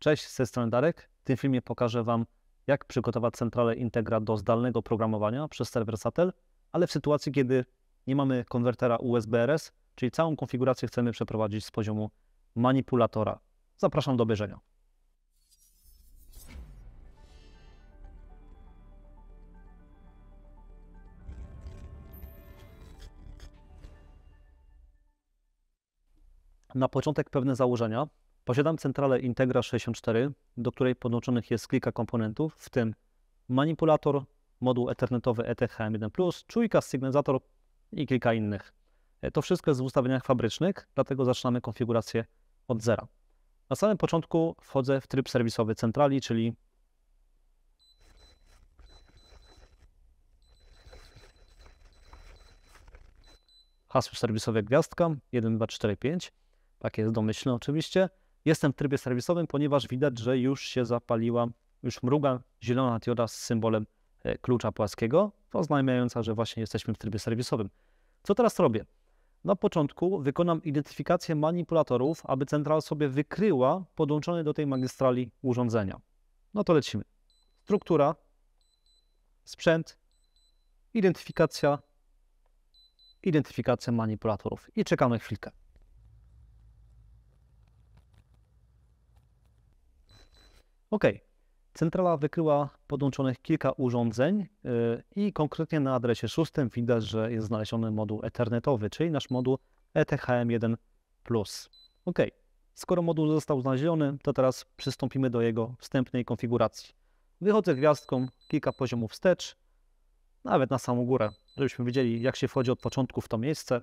Cześć, z tej strony Darek. W tym filmie pokażę Wam, jak przygotować centralę Integra do zdalnego programowania przez serwer Satel, ale w sytuacji, kiedy nie mamy konwertera USB-RS, czyli całą konfigurację chcemy przeprowadzić z poziomu manipulatora. Zapraszam do obejrzenia. Na początek pewne założenia, Posiadam centralę Integra 64, do której podłączonych jest kilka komponentów, w tym manipulator, moduł ethernetowy ETHM1+, czujka, sygnalizator i kilka innych. E, to wszystko jest w ustawieniach fabrycznych, dlatego zaczynamy konfigurację od zera. Na samym początku wchodzę w tryb serwisowy centrali, czyli hasło serwisowe gwiazdka 1245, takie jest domyślne oczywiście. Jestem w trybie serwisowym, ponieważ widać, że już się zapaliła, już mruga zielona dioda z symbolem e, klucza płaskiego, oznajmiająca, że właśnie jesteśmy w trybie serwisowym. Co teraz robię? Na początku wykonam identyfikację manipulatorów, aby central sobie wykryła podłączone do tej magistrali urządzenia. No to lecimy. Struktura, sprzęt, identyfikacja, identyfikacja manipulatorów i czekamy chwilkę. OK. Centrala wykryła podłączonych kilka urządzeń y, i konkretnie na adresie szóstym widać, że jest znaleziony moduł ethernetowy, czyli nasz moduł ETHM1+. OK. Skoro moduł został znaleziony, to teraz przystąpimy do jego wstępnej konfiguracji. Wychodzę gwiazdką kilka poziomów wstecz, nawet na samą górę, żebyśmy wiedzieli jak się wchodzi od początku w to miejsce.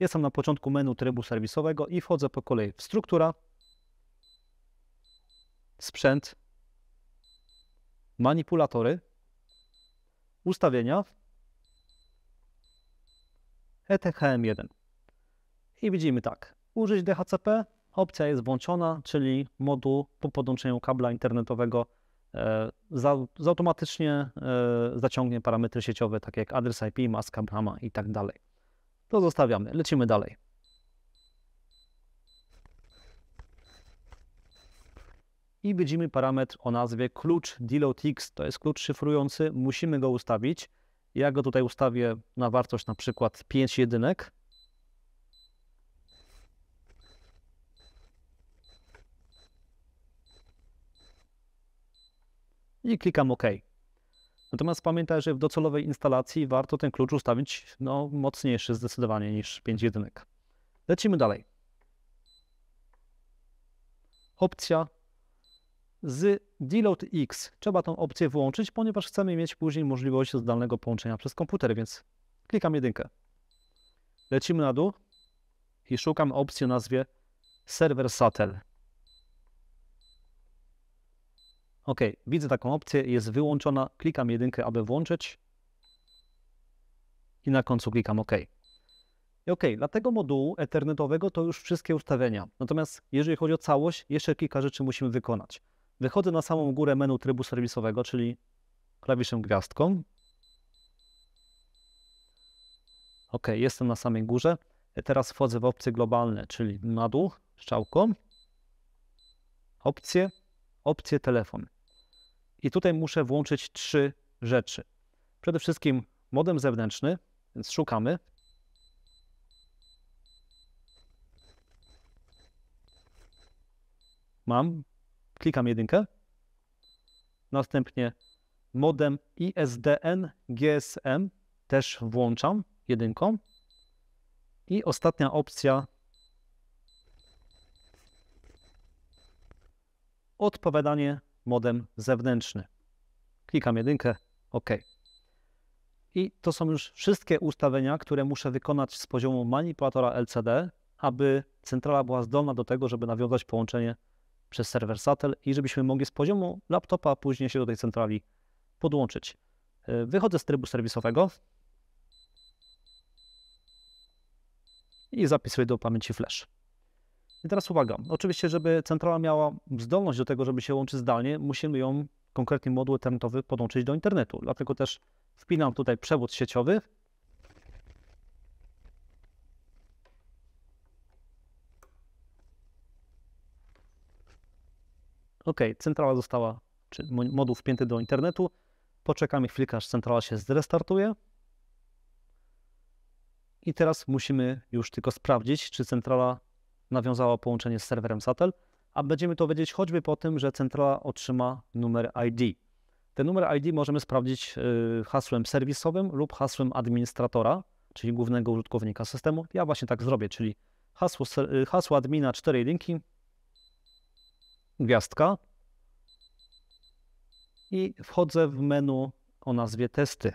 Jestem na początku menu trybu serwisowego i wchodzę po kolei w struktura, sprzęt, manipulatory, ustawienia, ETHM1. I widzimy tak, użyć DHCP, opcja jest włączona, czyli moduł po podłączeniu kabla internetowego e, za, automatycznie e, zaciągnie parametry sieciowe, takie jak adres IP, maska, brama i tak dalej. To zostawiamy, lecimy dalej. i widzimy parametr o nazwie klucz DLOTX. To jest klucz szyfrujący, musimy go ustawić. Ja go tutaj ustawię na wartość na przykład 5 jedynek. I klikam OK. Natomiast pamiętaj, że w docelowej instalacji warto ten klucz ustawić no, mocniejszy zdecydowanie niż 5 jedynek. Lecimy dalej. Opcja z Deload X. Trzeba tą opcję wyłączyć, ponieważ chcemy mieć później możliwość zdalnego połączenia przez komputer, więc klikam jedynkę. Lecimy na dół i szukam opcji o nazwie Server Satel. OK, widzę taką opcję, jest wyłączona. Klikam jedynkę, aby włączyć. I na końcu klikam OK. I OK, dla tego modułu ethernetowego to już wszystkie ustawienia. Natomiast jeżeli chodzi o całość, jeszcze kilka rzeczy musimy wykonać. Wychodzę na samą górę menu trybu serwisowego, czyli klawiszem gwiazdką. OK, jestem na samej górze. Teraz wchodzę w opcje globalne, czyli na dół, strzałką, opcje, opcje telefon. I tutaj muszę włączyć trzy rzeczy. Przede wszystkim modem zewnętrzny, więc szukamy. Mam Klikam jedynkę. Następnie modem ISDN GSM też włączam jedynką. I ostatnia opcja odpowiadanie modem zewnętrzny. Klikam jedynkę, OK. I to są już wszystkie ustawienia, które muszę wykonać z poziomu manipulatora LCD, aby centrala była zdolna do tego, żeby nawiązać połączenie przez serwer Satel i żebyśmy mogli z poziomu laptopa później się do tej centrali podłączyć. E, wychodzę z trybu serwisowego i zapisuję do pamięci flash. I teraz uwaga, oczywiście, żeby centrala miała zdolność do tego, żeby się łączyć zdalnie, musimy ją konkretnie moduł internetowy podłączyć do internetu. Dlatego też wpinam tutaj przewód sieciowy OK, centrala została, czy moduł wpięty do internetu. Poczekamy chwilkę, aż centrala się zrestartuje. I teraz musimy już tylko sprawdzić, czy centrala nawiązała połączenie z serwerem Satel, a będziemy to wiedzieć choćby po tym, że centrala otrzyma numer ID. Ten numer ID możemy sprawdzić y, hasłem serwisowym lub hasłem administratora, czyli głównego użytkownika systemu. Ja właśnie tak zrobię, czyli hasło, y, hasło admina 4 linki gwiazdka i wchodzę w menu o nazwie testy.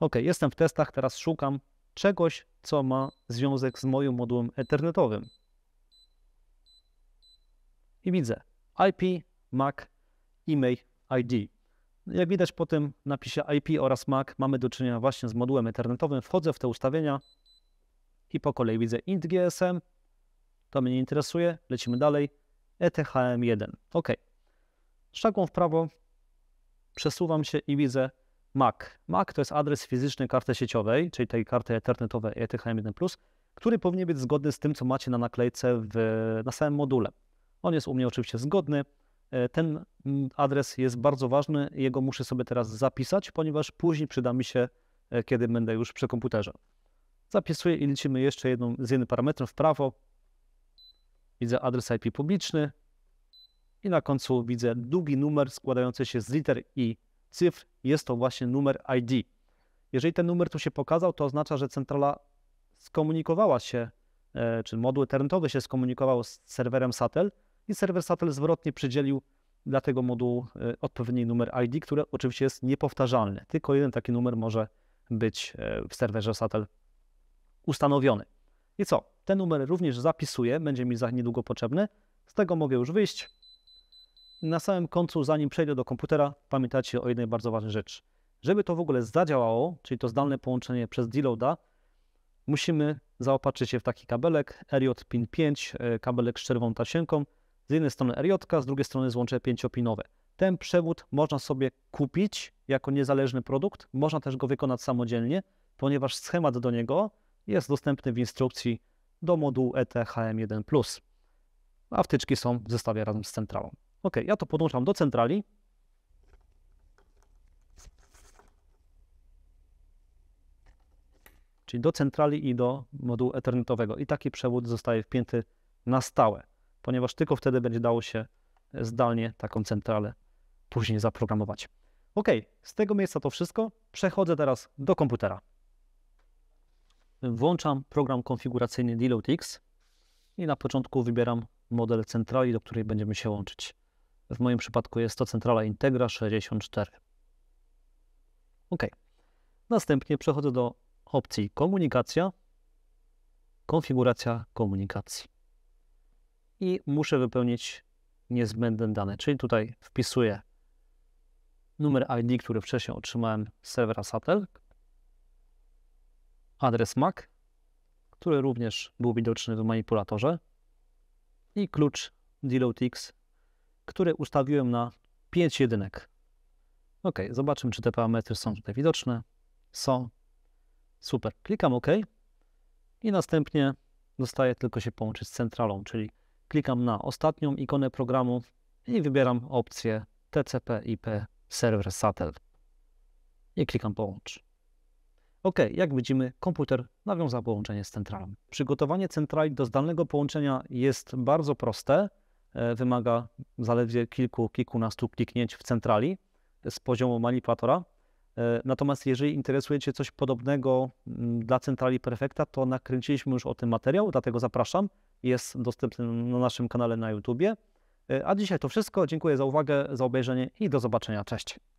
Ok, jestem w testach, teraz szukam czegoś, co ma związek z moim modułem ethernetowym. I widzę IP, MAC, e-mail ID. Jak widać po tym napisie IP oraz MAC mamy do czynienia właśnie z modułem ethernetowym. Wchodzę w te ustawienia i po kolei widzę int GSM, to mnie nie interesuje. Lecimy dalej. ETHM1. OK. Szczegół w prawo. Przesuwam się i widzę MAC. MAC to jest adres fizyczny karty sieciowej, czyli tej karty ethernetowej ETHM1+, który powinien być zgodny z tym, co macie na naklejce w, na samym module. On jest u mnie oczywiście zgodny. E, ten mm, adres jest bardzo ważny, jego muszę sobie teraz zapisać, ponieważ później przyda mi się, e, kiedy będę już przy komputerze. Zapisuję i liczymy jeszcze jedną z jednym parametrem w prawo widzę adres IP publiczny i na końcu widzę długi numer składający się z liter i cyfr. Jest to właśnie numer ID. Jeżeli ten numer tu się pokazał, to oznacza, że centrala skomunikowała się, e, czy moduł internetowy się skomunikował z serwerem SATEL i serwer SATEL zwrotnie przydzielił dla tego modułu e, odpowiedni numer ID, który oczywiście jest niepowtarzalny. Tylko jeden taki numer może być e, w serwerze SATEL ustanowiony. I co? Ten numer również zapisuję, będzie mi za niedługo potrzebny. Z tego mogę już wyjść. Na samym końcu, zanim przejdę do komputera, pamiętajcie o jednej bardzo ważnej rzeczy. Żeby to w ogóle zadziałało, czyli to zdalne połączenie przez deloada, musimy zaopatrzyć się w taki kabelek RJ pin 5, e, kabelek z czerwoną tasienką. Z jednej strony RJ, z drugiej strony złącze pięciopinowe. Ten przewód można sobie kupić jako niezależny produkt, można też go wykonać samodzielnie, ponieważ schemat do niego jest dostępny w instrukcji do modułu ETHM1+. A wtyczki są w zestawie razem z centralą. Ok, ja to podłączam do centrali. Czyli do centrali i do modułu ethernetowego. I taki przewód zostaje wpięty na stałe, ponieważ tylko wtedy będzie dało się zdalnie taką centralę później zaprogramować. Ok, z tego miejsca to wszystko. Przechodzę teraz do komputera. Włączam program konfiguracyjny DeloatX i na początku wybieram model centrali, do której będziemy się łączyć. W moim przypadku jest to centrala Integra 64. OK. Następnie przechodzę do opcji komunikacja, konfiguracja komunikacji. I muszę wypełnić niezbędne dane, czyli tutaj wpisuję numer ID, który wcześniej otrzymałem z serwera Satel, adres MAC, który również był widoczny w manipulatorze i klucz DLOTX, który ustawiłem na 5 jedynek. OK, zobaczymy, czy te parametry są tutaj widoczne. Są. Super. Klikam OK i następnie dostaję tylko się połączyć z centralą, czyli klikam na ostatnią ikonę programu i wybieram opcję TCP/IP Server Satellite i klikam połącz. Ok, jak widzimy, komputer nawiązał połączenie z centralą. Przygotowanie centrali do zdalnego połączenia jest bardzo proste. E, wymaga zaledwie kilku, kilkunastu kliknięć w centrali z poziomu manipulatora. E, natomiast jeżeli interesujecie coś podobnego mm, dla centrali Perfekta, to nakręciliśmy już o tym materiał, dlatego zapraszam. Jest dostępny na naszym kanale na YouTube. E, a dzisiaj to wszystko. Dziękuję za uwagę, za obejrzenie i do zobaczenia. Cześć.